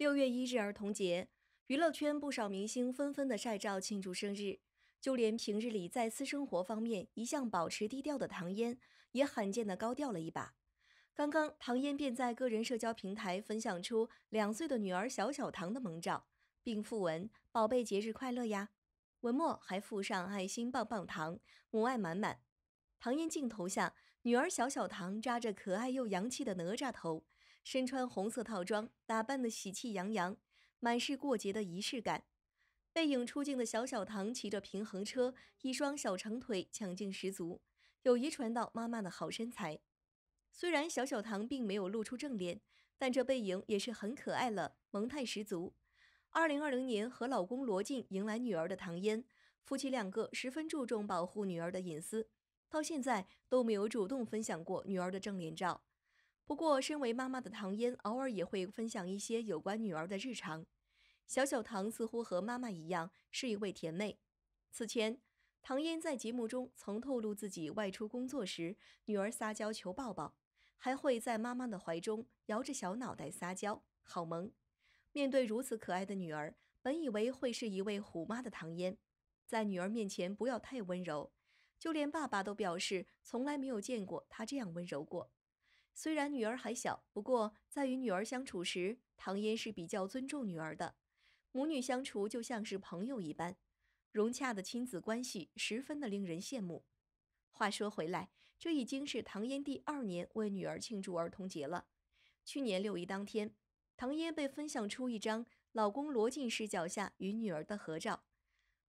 六月一日儿童节，娱乐圈不少明星纷纷的晒照庆祝生日，就连平日里在私生活方面一向保持低调的唐嫣，也罕见的高调了一把。刚刚唐嫣便在个人社交平台分享出两岁的女儿小小唐的萌照，并附文：“宝贝节日快乐呀！”文末还附上爱心棒棒糖，母爱满满。唐嫣镜头下，女儿小小唐扎着可爱又洋气的哪吒头。身穿红色套装，打扮的喜气洋洋，满是过节的仪式感。背影出镜的小小唐骑着平衡车，一双小长腿，抢镜十足，有遗传到妈妈的好身材。虽然小小唐并没有露出正脸，但这背影也是很可爱了，萌态十足。二零二零年和老公罗晋迎来女儿的唐嫣，夫妻两个十分注重保护女儿的隐私，到现在都没有主动分享过女儿的正脸照。不过，身为妈妈的唐嫣偶尔也会分享一些有关女儿的日常。小小唐似乎和妈妈一样是一位甜妹。此前，唐嫣在节目中曾透露自己外出工作时，女儿撒娇求抱抱，还会在妈妈的怀中摇着小脑袋撒娇，好萌。面对如此可爱的女儿，本以为会是一位虎妈的唐嫣，在女儿面前不要太温柔，就连爸爸都表示从来没有见过她这样温柔过。虽然女儿还小，不过在与女儿相处时，唐嫣是比较尊重女儿的。母女相处就像是朋友一般，融洽的亲子关系十分的令人羡慕。话说回来，这已经是唐嫣第二年为女儿庆祝儿童节了。去年六一当天，唐嫣被分享出一张老公罗晋视角下与女儿的合照。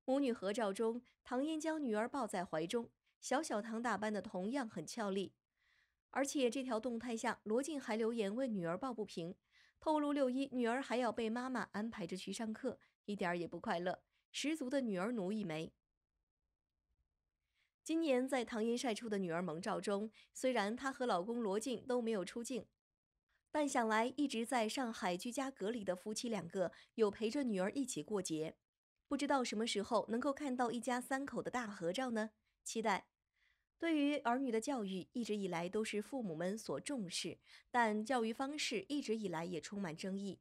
母女合照中，唐嫣将女儿抱在怀中，小小唐打扮的同样很俏丽。而且这条动态下，罗晋还留言为女儿抱不平，透露六一女儿还要被妈妈安排着去上课，一点也不快乐，十足的女儿奴一枚。今年在唐嫣晒出的女儿萌照中，虽然她和老公罗晋都没有出镜，但想来一直在上海居家隔离的夫妻两个，有陪着女儿一起过节，不知道什么时候能够看到一家三口的大合照呢？期待。对于儿女的教育，一直以来都是父母们所重视，但教育方式一直以来也充满争议。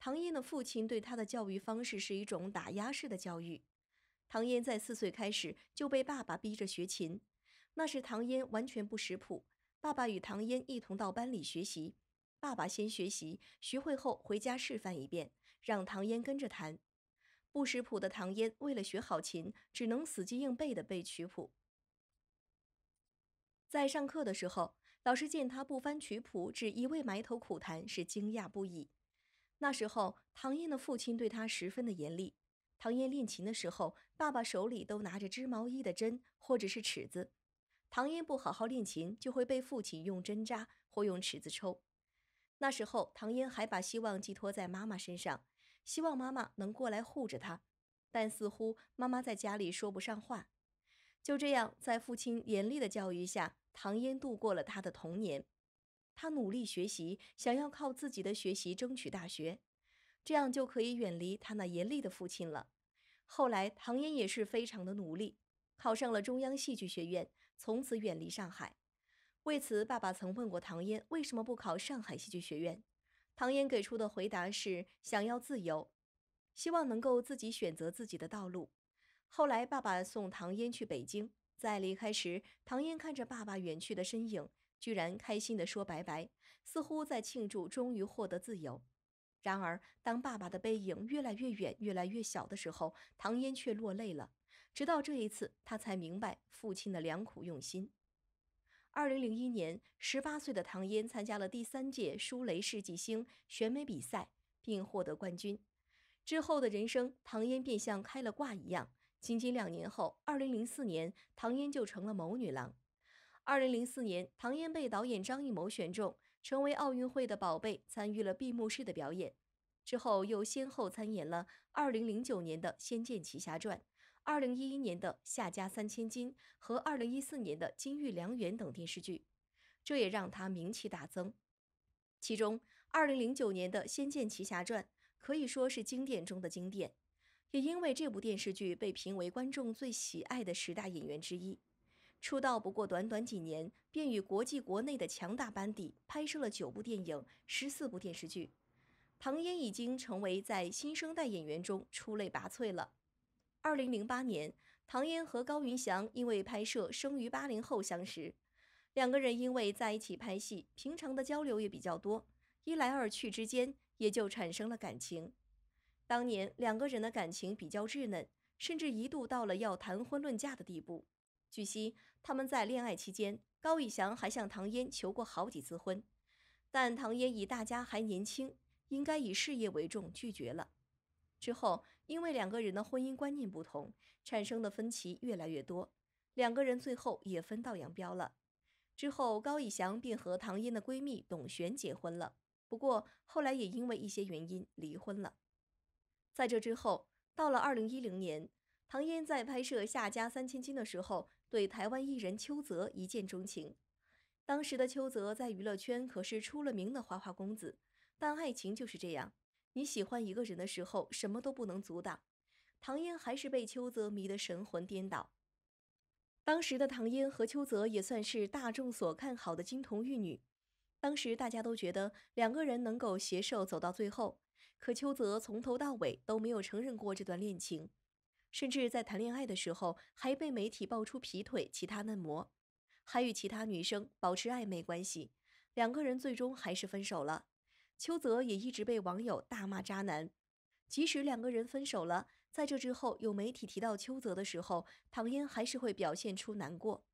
唐嫣的父亲对她的教育方式是一种打压式的教育。唐嫣在四岁开始就被爸爸逼着学琴，那时唐嫣完全不识谱，爸爸与唐嫣一同到班里学习，爸爸先学习，学会后回家示范一遍，让唐嫣跟着弹。不识谱的唐嫣为了学好琴，只能死记硬背的背曲谱。在上课的时候，老师见他不翻曲谱，只一味埋头苦谈，是惊讶不已。那时候，唐嫣的父亲对他十分的严厉。唐嫣练琴的时候，爸爸手里都拿着织毛衣的针或者是尺子。唐嫣不好好练琴，就会被父亲用针扎或用尺子抽。那时候，唐嫣还把希望寄托在妈妈身上，希望妈妈能过来护着她。但似乎妈妈在家里说不上话。就这样，在父亲严厉的教育下。唐嫣度过了她的童年，她努力学习，想要靠自己的学习争取大学，这样就可以远离她那严厉的父亲了。后来，唐嫣也是非常的努力，考上了中央戏剧学院，从此远离上海。为此，爸爸曾问过唐嫣为什么不考上海戏剧学院，唐嫣给出的回答是想要自由，希望能够自己选择自己的道路。后来，爸爸送唐嫣去北京。在离开时，唐嫣看着爸爸远去的身影，居然开心地说“拜拜”，似乎在庆祝终于获得自由。然而，当爸爸的背影越来越远、越来越小的时候，唐嫣却落泪了。直到这一次，她才明白父亲的良苦用心。二零零一年，十八岁的唐嫣参加了第三届“舒蕾世纪星”选美比赛，并获得冠军。之后的人生，唐嫣便像开了挂一样。仅仅两年后，二零零四年，唐嫣就成了谋女郎。二零零四年，唐嫣被导演张艺谋选中，成为奥运会的宝贝，参与了闭幕式的表演。之后又先后参演了二零零九年的《仙剑奇侠传》、二零一一年的《夏家三千金》和二零一四年的《金玉良缘》等电视剧，这也让她名气大增。其中，二零零九年的《仙剑奇侠传》可以说是经典中的经典。也因为这部电视剧被评为观众最喜爱的十大演员之一，出道不过短短几年，便与国际国内的强大班底拍摄了九部电影、十四部电视剧，唐嫣已经成为在新生代演员中出类拔萃了。二零零八年，唐嫣和高云翔因为拍摄《生于八零后》相识，两个人因为在一起拍戏，平常的交流也比较多，一来二去之间也就产生了感情。当年两个人的感情比较稚嫩，甚至一度到了要谈婚论嫁的地步。据悉，他们在恋爱期间，高以翔还向唐嫣求过好几次婚，但唐嫣以大家还年轻，应该以事业为重，拒绝了。之后，因为两个人的婚姻观念不同，产生的分歧越来越多，两个人最后也分道扬镳了。之后，高以翔便和唐嫣的闺蜜董璇结婚了，不过后来也因为一些原因离婚了。在这之后，到了二零一零年，唐嫣在拍摄《夏家三千金》的时候，对台湾艺人邱泽一见钟情。当时的邱泽在娱乐圈可是出了名的花花公子，但爱情就是这样，你喜欢一个人的时候，什么都不能阻挡。唐嫣还是被邱泽迷得神魂颠倒。当时的唐嫣和邱泽也算是大众所看好的金童玉女，当时大家都觉得两个人能够携手走到最后。可邱泽从头到尾都没有承认过这段恋情，甚至在谈恋爱的时候还被媒体爆出劈腿其他嫩模，还与其他女生保持暧昧关系，两个人最终还是分手了。邱泽也一直被网友大骂渣男，即使两个人分手了，在这之后有媒体提到邱泽的时候，唐嫣还是会表现出难过。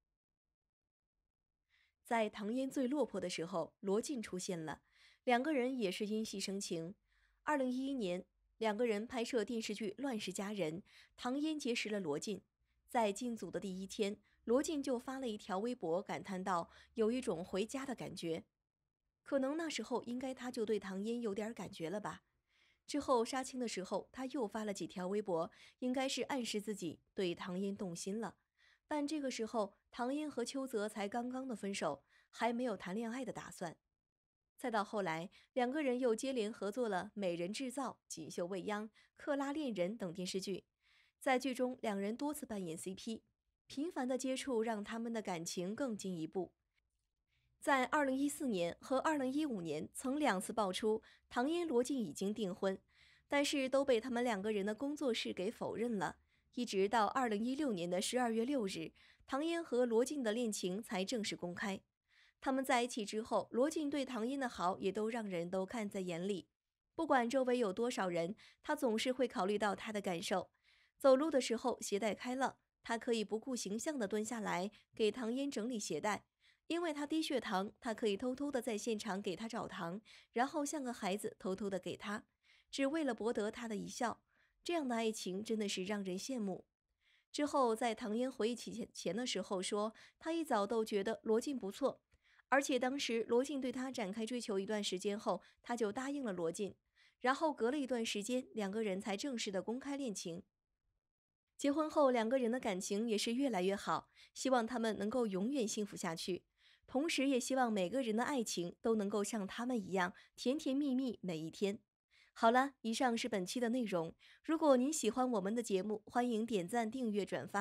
在唐嫣最落魄的时候，罗晋出现了，两个人也是因戏生情。二零一一年，两个人拍摄电视剧《乱世佳人》，唐嫣结识了罗晋。在进组的第一天，罗晋就发了一条微博，感叹道：“有一种回家的感觉。”可能那时候应该他就对唐嫣有点感觉了吧。之后杀青的时候，他又发了几条微博，应该是暗示自己对唐嫣动心了。但这个时候，唐嫣和邱泽才刚刚的分手，还没有谈恋爱的打算。再到后来，两个人又接连合作了《美人制造》《锦绣未央》《克拉恋人》等电视剧，在剧中两人多次扮演 CP，频繁的接触让他们的感情更进一步。在2014年和2015年，曾两次爆出唐嫣罗晋已经订婚，但是都被他们两个人的工作室给否认了。一直到2016年的12月6日，唐嫣和罗晋的恋情才正式公开。他们在一起之后，罗晋对唐嫣的好也都让人都看在眼里。不管周围有多少人，他总是会考虑到她的感受。走路的时候鞋带开了，他可以不顾形象的蹲下来给唐嫣整理鞋带。因为他低血糖，他可以偷偷的在现场给他找糖，然后像个孩子偷偷的给他，只为了博得他的一笑。这样的爱情真的是让人羡慕。之后在唐嫣回忆起前前的时候说，她一早都觉得罗晋不错。而且当时罗晋对他展开追求一段时间后，他就答应了罗晋。然后隔了一段时间，两个人才正式的公开恋情。结婚后，两个人的感情也是越来越好，希望他们能够永远幸福下去。同时也希望每个人的爱情都能够像他们一样甜甜蜜蜜每一天。好了，以上是本期的内容。如果您喜欢我们的节目，欢迎点赞、订阅、转发。